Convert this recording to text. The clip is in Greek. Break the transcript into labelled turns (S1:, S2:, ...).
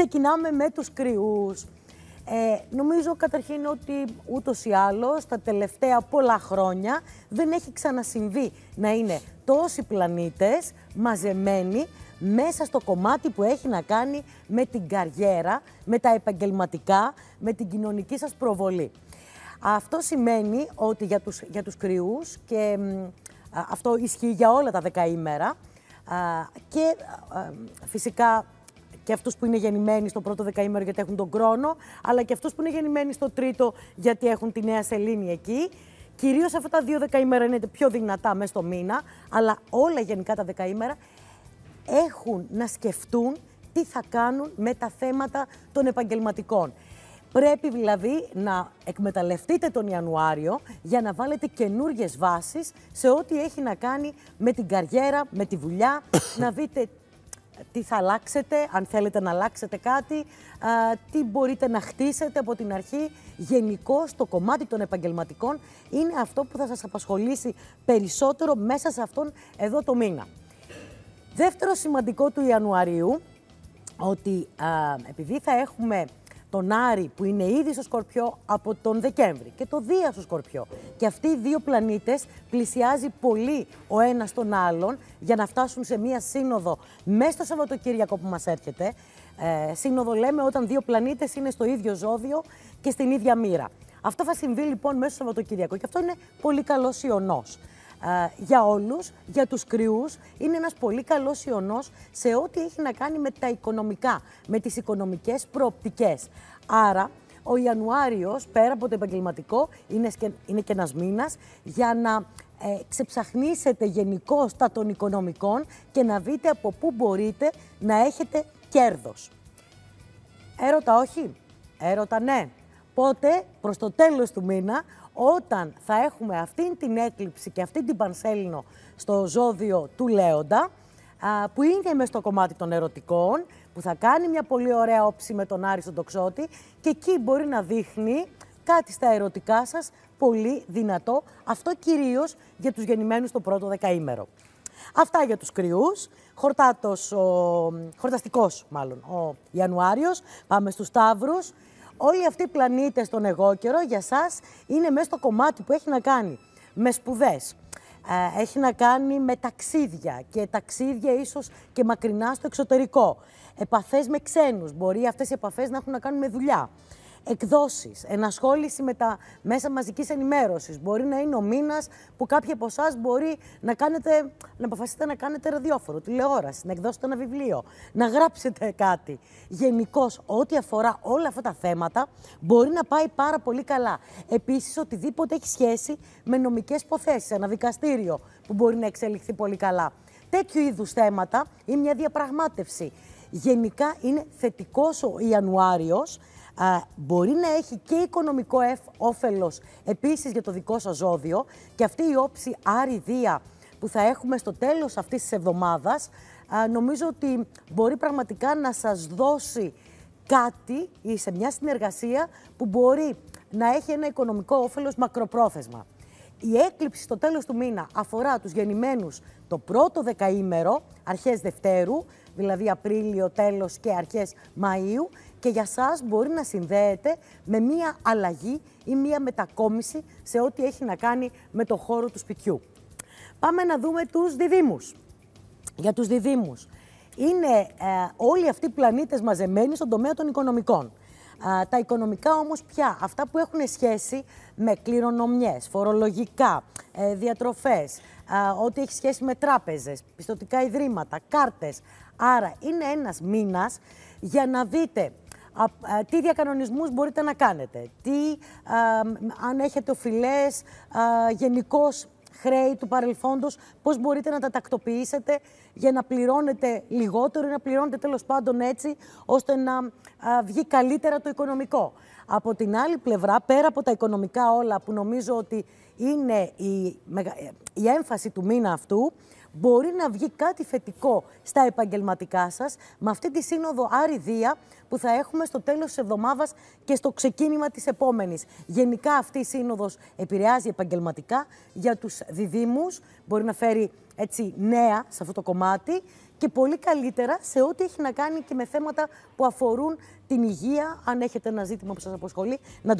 S1: Ξεκινάμε με τους κρυούς. Ε, νομίζω καταρχήν ότι ούτως ή άλλως τα τελευταία πολλά χρόνια δεν έχει ξανασυμβεί να είναι τόσοι πλανήτες μαζεμένοι μέσα στο κομμάτι που έχει να κάνει με την καριέρα, με τα επαγγελματικά, με την κοινωνική σας προβολή. Αυτό σημαίνει ότι για τους, για τους κρυούς, και αυτό ισχύει για όλα τα δεκαήμερα, και φυσικά και αυτούς που είναι γεννημένοι στο πρώτο δεκαήμερο γιατί έχουν τον χρόνο, αλλά και αυτούς που είναι γεννημένοι στο τρίτο γιατί έχουν τη νέα σελήνη εκεί. Κυρίως αυτά τα δύο δεκαήμερα είναι πιο δυνατά μέσα στο μήνα, αλλά όλα γενικά τα δεκαήμερα έχουν να σκεφτούν τι θα κάνουν με τα θέματα των επαγγελματικών. Πρέπει δηλαδή να εκμεταλλευτείτε τον Ιανουάριο για να βάλετε καινούριε βάσεις σε ό,τι έχει να κάνει με την καριέρα, με τη δουλειά, να δείτε τι θα αλλάξετε, αν θέλετε να αλλάξετε κάτι, τι μπορείτε να χτίσετε από την αρχή. Γενικώ το κομμάτι των επαγγελματικών είναι αυτό που θα σας απασχολήσει περισσότερο μέσα σε αυτόν εδώ το μήνα. Δεύτερο σημαντικό του Ιανουαρίου, ότι α, επειδή θα έχουμε τον Άρη που είναι ήδη στο Σκορπιό από τον Δεκέμβρη και το Δία στο Σκορπιό. Και αυτοί οι δύο πλανήτες πλησιάζει πολύ ο ένας τον άλλον για να φτάσουν σε μία σύνοδο μέσα στο Σαββατοκύριακο που μας έρχεται. Ε, σύνοδο λέμε όταν δύο πλανήτες είναι στο ίδιο ζώδιο και στην ίδια μοίρα. Αυτό θα συμβεί λοιπόν μέσα στο Σαββατοκύριακο και αυτό είναι πολύ καλός ιονός για όλους, για τους κρυούς. Είναι ένας πολύ καλός ιονός σε ό,τι έχει να κάνει με τα οικονομικά, με τις οικονομικές προοπτικές. Άρα, ο Ιανουάριος, πέρα από το επαγγελματικό, είναι, είναι και ένας μήνας για να ε, ξεψαχνίσετε γενικώ τα των οικονομικών και να δείτε από πού μπορείτε να έχετε κέρδος. Έρωτα όχι, έρωτα ναι. Πότε, προς το τέλος του μήνα, όταν θα έχουμε αυτή την έκλειψη και αυτή την πανσέλινο στο ζώδιο του Λέοντα, που είναι μες στο κομμάτι των ερωτικών, που θα κάνει μια πολύ ωραία όψη με τον Άρη στον τοξότη και εκεί μπορεί να δείχνει κάτι στα ερωτικά σας πολύ δυνατό. Αυτό κυρίως για τους γεννημένους το πρώτο δεκαήμερο. Αυτά για τους κρυούς. Χορτάτος, ο... χορταστικός μάλλον ο Ιανουάριος. Πάμε στους Σταύρους όλοι αυτοί οι πλανήτες στον εγώ καιρό για σας είναι μέσα στο κομμάτι που έχει να κάνει με σπουδές, ε, έχει να κάνει με ταξίδια και ταξίδια ίσως και μακρινά στο εξωτερικό. Επαφές με ξένους, μπορεί αυτές οι επαφές να έχουν να κάνουν με δουλειά εκδόσεις, ενασχόληση με τα μέσα μαζικής ενημέρωσης. Μπορεί να είναι ο μήνας που κάποιοι από εσάς μπορεί να, κάνετε, να αποφασίσετε να κάνετε ραδιόφωνο, τηλεόραση, να εκδώσετε ένα βιβλίο, να γράψετε κάτι. Γενικώς, ό,τι αφορά όλα αυτά τα θέματα μπορεί να πάει πάρα πολύ καλά. Επίσης, οτιδήποτε έχει σχέση με νομικές υποθέσεις, ένα δικαστήριο που μπορεί να εξελιχθεί πολύ καλά. Τέτοιου είδους θέματα ή μια διαπραγμάτευση. Γενικά είναι θετικός ο Ιανουάριος μπορεί να έχει και οικονομικό όφελος επίσης για το δικό σας ζώδιο. Και αυτή η όψη άριδία που θα έχουμε στο τέλος αυτής της εβδομάδας, νομίζω ότι μπορεί πραγματικά να σας δώσει κάτι ή σε μια συνεργασία που μπορεί να έχει ένα οικονομικό όφελος μακροπρόθεσμα. Η έκλειψη στο τέλος του μήνα αφορά τους γεννημένους το πρώτο δεκαήμερο, αρχές Δευτέρου, δηλαδή Απρίλιο, τέλος και αρχές Μαΐου και για σας μπορεί να συνδέεται με μία αλλαγή ή μία μετακόμιση σε ό,τι έχει να κάνει με το χώρο του σπιτιού. Πάμε να δούμε τους διδήμους. Για τους διδήμους. Είναι ε, όλοι αυτοί οι πλανήτες μαζεμένοι στον τομέα των οικονομικών. τα οικονομικά όμως πια, αυτά που έχουν σχέση με κληρονομιές, φορολογικά, ε, διατροφές, ό,τι έχει σχέση με τράπεζες, πιστοτικά ιδρύματα, κάρτες. Άρα είναι ένας μήνας για να δείτε ε, τι διακανονισμούς μπορείτε να κάνετε, τι, ε, αν έχετε οφειλές, ε, γενικώς χρέη του παρελθόντος, πώς μπορείτε να τα τακτοποιήσετε για να πληρώνετε λιγότερο ή να πληρώνετε τέλος πάντων έτσι, ώστε να βγει καλύτερα το οικονομικό. Από την άλλη πλευρά, πέρα από τα οικονομικά όλα που νομίζω ότι είναι η, ε, η έμφαση του μήνα αυτού, μπορεί να βγει κάτι θετικό στα επαγγελματικά σας με αυτή τη σύνοδο Άρη Δία που θα έχουμε στο τέλος της εβδομάδας και στο ξεκίνημα της επόμενης. Γενικά αυτή η σύνοδος επηρεάζει επαγγελματικά για τους διδήμους, μπορεί να φέρει έτσι, νέα σε αυτό το κομμάτι και πολύ καλύτερα σε ό,τι έχει να κάνει και με θέματα που αφορούν την υγεία, αν έχετε ένα ζήτημα που σας αποσχολεί, να